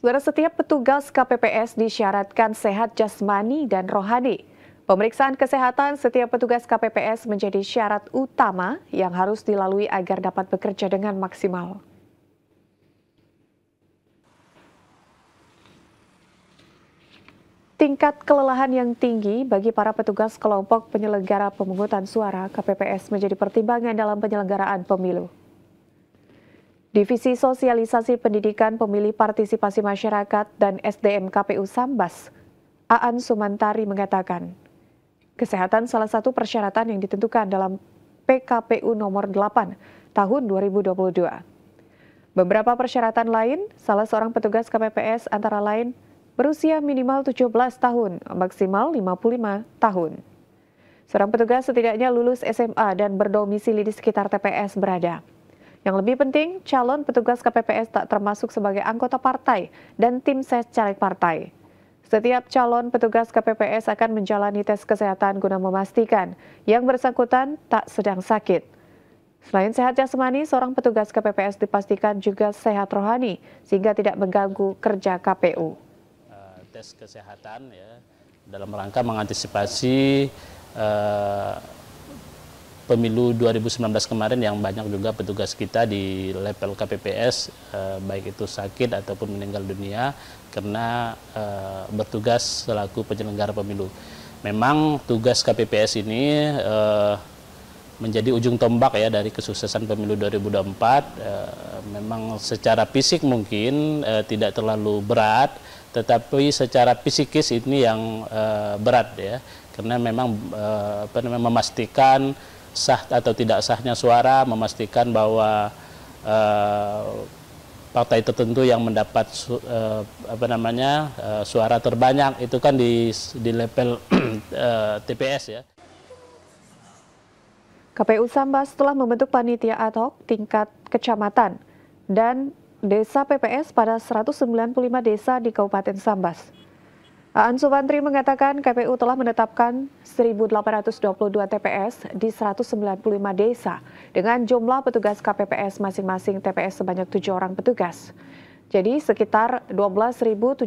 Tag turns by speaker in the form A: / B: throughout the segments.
A: Saudara setiap petugas KPPS disyaratkan sehat jasmani dan rohani. Pemeriksaan kesehatan setiap petugas KPPS menjadi syarat utama yang harus dilalui agar dapat bekerja dengan maksimal. Tingkat kelelahan yang tinggi bagi para petugas kelompok penyelenggara pemungutan suara KPPS menjadi pertimbangan dalam penyelenggaraan pemilu. Divisi Sosialisasi Pendidikan Pemilih Partisipasi Masyarakat dan SDM KPU Sambas, Aan Sumantari mengatakan, kesehatan salah satu persyaratan yang ditentukan dalam PKPU nomor 8 tahun 2022. Beberapa persyaratan lain, salah seorang petugas KPPS antara lain berusia minimal 17 tahun, maksimal 55 tahun. Seorang petugas setidaknya lulus SMA dan berdomisili di sekitar TPS berada. Yang lebih penting, calon petugas KPPS tak termasuk sebagai anggota partai dan tim ses caleg partai. Setiap calon petugas KPPS akan menjalani tes kesehatan guna memastikan yang bersangkutan tak sedang sakit. Selain sehat jasmani, seorang petugas KPPS dipastikan juga sehat rohani sehingga tidak mengganggu kerja KPU.
B: Eh, tes kesehatan ya dalam rangka mengantisipasi eh, pemilu 2019 kemarin yang banyak juga petugas kita di level KPPS eh, baik itu sakit ataupun meninggal dunia karena eh, bertugas selaku penyelenggara pemilu. Memang tugas KPPS ini eh, menjadi ujung tombak ya dari kesuksesan pemilu 2024. empat. Eh, memang secara fisik mungkin eh, tidak terlalu berat, tetapi secara psikis ini yang eh, berat ya, karena memang eh, memastikan sah atau tidak sahnya suara, memastikan bahwa uh, partai tertentu yang mendapat eh, apa namanya eh, suara terbanyak itu kan di di level TPS ya.
A: KPU Sambas telah membentuk panitia ad hoc tingkat kecamatan dan desa PPS pada 195 desa di Kabupaten Sambas. Aan Subantri mengatakan KPU telah menetapkan 1.822 TPS di 195 desa dengan jumlah petugas KPPS masing-masing TPS sebanyak 7 orang petugas. Jadi sekitar 12.754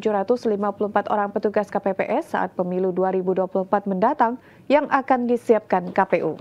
A: orang petugas KPPS saat pemilu 2024 mendatang yang akan disiapkan KPU.